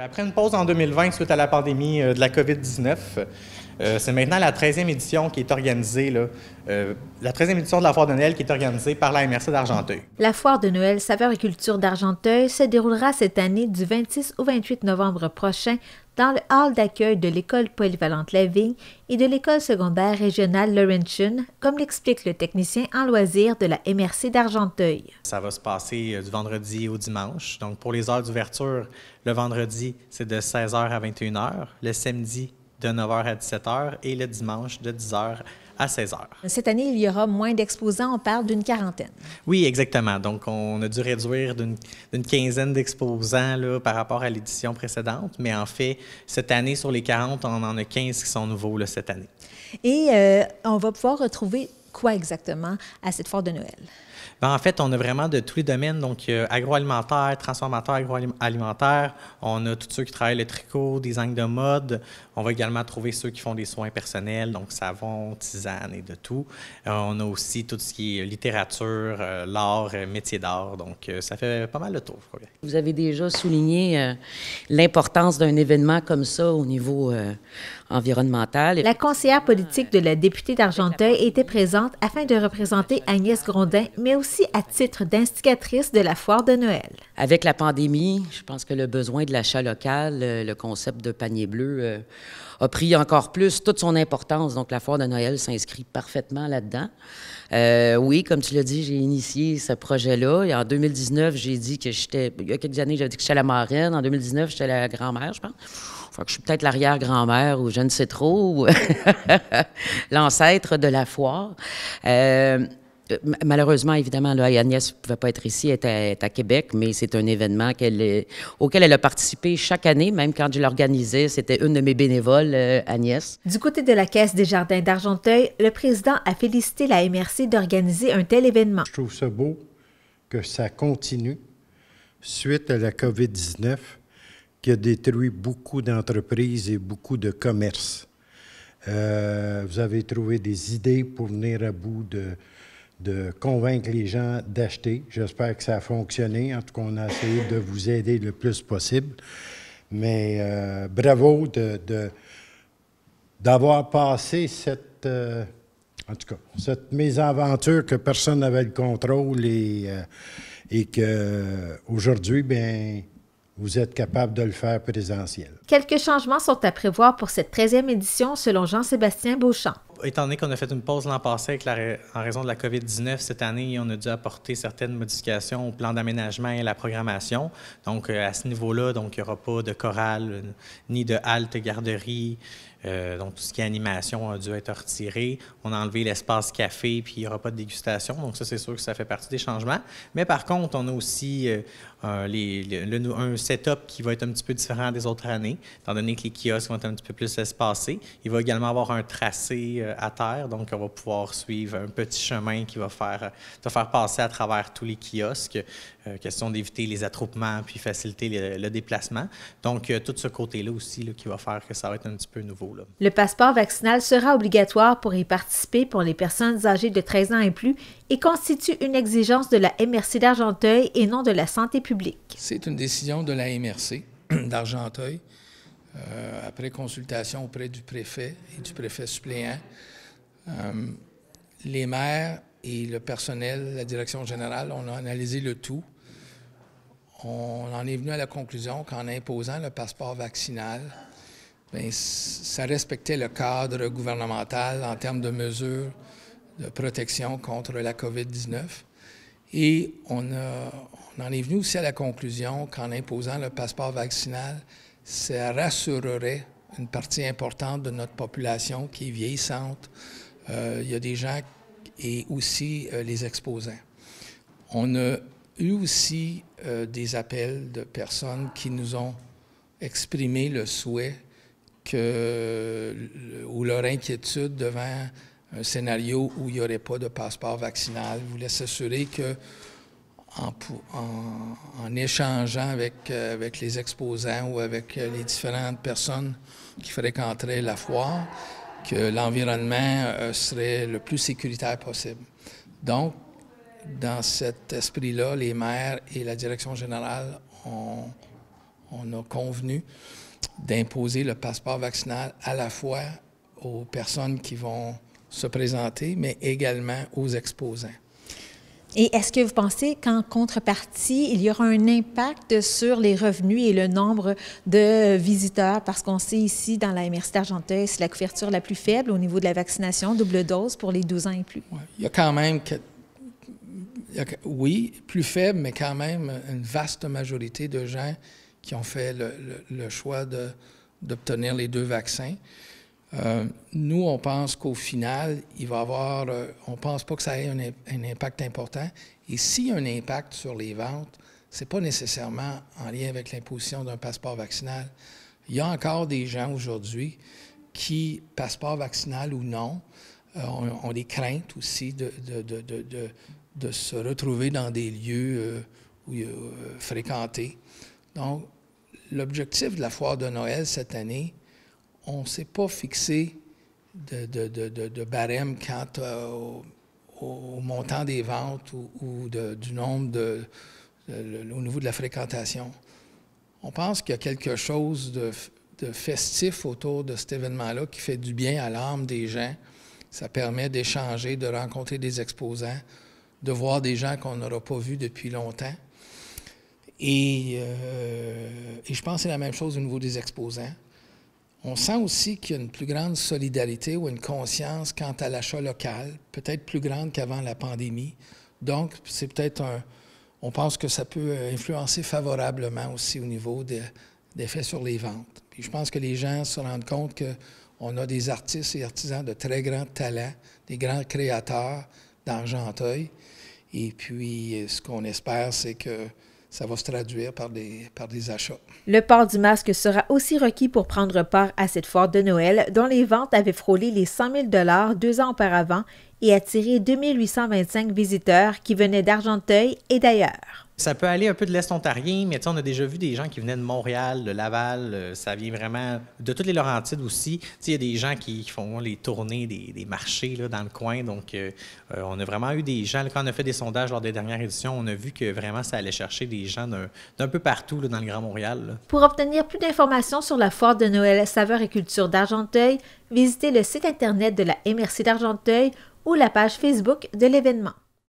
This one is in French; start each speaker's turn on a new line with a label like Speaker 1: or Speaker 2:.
Speaker 1: Après une pause en 2020 suite à la pandémie euh, de la COVID-19, euh, c'est maintenant la 13e édition qui est organisée, euh, la 13e édition de la Foire de Noël qui est organisée par la MRC d'Argenteuil.
Speaker 2: La Foire de Noël Saveur et Culture d'Argenteuil se déroulera cette année du 26 au 28 novembre prochain dans le hall d'accueil de l'école polyvalente Lavigne et de l'école secondaire régionale Laurentian, comme l'explique le technicien en loisirs de la MRC d'Argenteuil.
Speaker 1: Ça va se passer euh, du vendredi au dimanche. Donc, pour les heures d'ouverture, le vendredi, c'est de 16h à 21h. Le samedi, de 9h à 17h et le dimanche de 10h à 16 h.
Speaker 2: Cette année, il y aura moins d'exposants. On parle d'une quarantaine.
Speaker 1: Oui, exactement. Donc, on a dû réduire d'une quinzaine d'exposants par rapport à l'édition précédente. Mais en fait, cette année, sur les 40, on en a 15 qui sont nouveaux cette année.
Speaker 2: Et euh, on va pouvoir retrouver quoi exactement à cette foire de Noël?
Speaker 1: Ben, en fait, on a vraiment de tous les domaines, donc euh, agroalimentaire, transformateur agroalimentaire, on a tous ceux qui travaillent le tricot, angles de mode, on va également trouver ceux qui font des soins personnels, donc savon, tisane et de tout. Euh, on a aussi tout ce qui est littérature, euh, l'art, métier d'art, donc ça fait pas mal de tour, je
Speaker 2: crois. Vous avez déjà souligné l'importance d'un événement comme ça au niveau environnemental. La conseillère politique de la députée d'Argenteuil était présente afin de représenter Agnès Grondin, mais aussi à titre d'instigatrice de la foire de Noël. Avec la pandémie, je pense que le besoin de l'achat local, le concept de panier bleu euh, a pris encore plus toute son importance. Donc la foire de Noël s'inscrit parfaitement là-dedans. Euh, oui, comme tu l'as dit, j'ai initié ce projet-là. Et en 2019, j'ai dit que j'étais, il y a quelques années, j'avais dit que j'étais la marraine. En 2019, j'étais la grand-mère, je pense je suis peut-être l'arrière-grand-mère ou je ne sais trop, l'ancêtre de la foire. Euh, malheureusement, évidemment, Agnès ne pouvait pas être ici, elle est à, Québec, mais c'est un événement auquel elle a participé chaque année, même quand je l'organisais. C'était une de mes bénévoles, euh, Agnès. Du côté de la Caisse des Jardins d'Argenteuil, le président a félicité la MRC d'organiser un tel événement. Je
Speaker 1: trouve ça beau que ça continue suite à la COVID-19 a détruit beaucoup d'entreprises et beaucoup de commerces. Euh, vous avez trouvé des idées pour venir à bout de, de convaincre les gens d'acheter. J'espère que ça a fonctionné. En tout cas, on a essayé de vous aider le plus possible. Mais euh, bravo de, d'avoir passé cette, euh, en tout cas, cette mésaventure que personne n'avait le contrôle et, et qu'aujourd'hui, bien, vous êtes capable de le faire présentiel.
Speaker 2: Quelques changements sont à prévoir pour cette 13e édition selon Jean-Sébastien Beauchamp.
Speaker 1: Étant donné qu'on a fait une pause l'an passé en raison de la COVID-19, cette année, on a dû apporter certaines modifications au plan d'aménagement et à la programmation. Donc, euh, à ce niveau-là, donc, il n'y aura pas de chorale, euh, ni de halte garderie, euh, donc, tout ce qui est animation a dû être retiré. On a enlevé l'espace café, puis il n'y aura pas de dégustation. Donc, ça, c'est sûr que ça fait partie des changements. Mais par contre, on a aussi euh, le, un setup qui va être un petit peu différent des autres années, étant donné que les kiosques vont être un petit peu plus espacés. Il va également avoir un tracé euh, à terre, donc on va pouvoir suivre un petit chemin qui va faire, faire passer à travers tous les kiosques. question d'éviter les attroupements, puis faciliter le, déplacement. Donc, tout ce côté-là aussi qui va faire que ça va être un petit peu nouveau.
Speaker 2: Le passeport vaccinal sera obligatoire pour y participer pour les personnes âgées de 13 ans et plus et constitue une exigence de la MRC d'Argenteuil et non de la santé publique.
Speaker 3: C'est une décision de la MRC d'Argenteuil euh, après consultation auprès du préfet et du préfet suppléant. Euh, les maires et le personnel, la direction générale, on a analysé le tout. On en est venu à la conclusion qu'en imposant le passeport vaccinal, ben, ça respectait le cadre gouvernemental en termes de mesures de protection contre la COVID-19. Et on, en est venu aussi à la conclusion qu'en imposant le passeport vaccinal, ça rassurerait une partie importante de notre population qui est vieillissante. Euh, il y a des gens et aussi euh, les exposants. On a eu aussi euh, des appels de personnes qui nous ont exprimé le souhait euh, ou leur inquiétude devant un scénario où il n'y aurait pas de passeport vaccinal. Ils voulaient s'assurer que en, en, échangeant avec, euh, avec les exposants ou avec euh, les différentes personnes qui fréquenteraient la foire, que l'environnement serait le plus sécuritaire possible. Donc, dans cet esprit-là, les maires et la direction générale, ont a convenu d'imposer le passeport vaccinal à la fois aux personnes qui vont se présenter, mais également aux exposants. Et est-ce que
Speaker 2: vous pensez qu'en contrepartie, il y aura un impact sur les revenus et le nombre de visiteurs? Parce qu'on sait ici, dans la MRC d'Argenteuil, c'est la couverture la plus faible au niveau de la vaccination, double dose pour les 12 ans et plus.
Speaker 3: Il y a quand même, oui, plus faible, mais quand même une vaste majorité de gens qui ont fait le, choix d'obtenir les deux vaccins. Euh, nous, on pense qu'au final, il va avoir, euh, on pense pas que ça ait un, impact important. Et s'il y a un impact sur les ventes, c'est pas nécessairement en lien avec l'imposition d'un passeport vaccinal. Il y a encore des gens aujourd'hui qui, passeport vaccinal ou non, euh, ont, des craintes aussi de, se retrouver dans des lieux fréquentés. Donc, l'objectif de la foire de Noël cette année, on ne s'est pas fixé de, barème quant au, montant des ventes ou, du nombre de, au niveau de la fréquentation. On pense qu'il y a quelque chose de, festif autour de cet événement-là qui fait du bien à l'âme des gens. Ça permet d'échanger, de rencontrer des exposants, de voir des gens qu'on n'aura pas vus depuis longtemps. Euh, et, je pense que c'est la même chose au niveau des exposants. On sent aussi qu'il y a une plus grande solidarité ou une conscience quant à l'achat local, peut-être plus grande qu'avant la pandémie. Donc, c'est peut-être un. On pense que ça peut influencer favorablement aussi au niveau des faits sur les ventes. Puis je pense que les gens se rendent compte qu'on a des artistes et artisans de très grands talents, des grands créateurs dans Et puis, ce qu'on espère, c'est que ça va se traduire par des, achats.
Speaker 2: Le port du masque sera aussi requis pour prendre part à cette foire de Noël, dont les ventes avaient frôlé les 100 000 deux ans auparavant et attiré 2825 visiteurs qui venaient d'Argenteuil et d'ailleurs.
Speaker 1: Ça peut aller un peu de l'Est ontarien, mais on a déjà vu des gens qui venaient de Montréal, de Laval, euh, ça vient vraiment de toutes les Laurentides aussi. Il y a des gens qui font les tournées des, marchés dans le coin. Donc, euh, euh, on a vraiment eu des gens, quand on a fait des sondages lors des dernières éditions, on a vu que vraiment ça allait chercher des gens d'un peu partout dans le Grand Montréal.
Speaker 2: Pour obtenir plus d'informations sur la foire de Noël Saveurs et Culture d'Argenteuil, visitez le site Internet de la MRC d'Argenteuil ou la page Facebook de l'événement.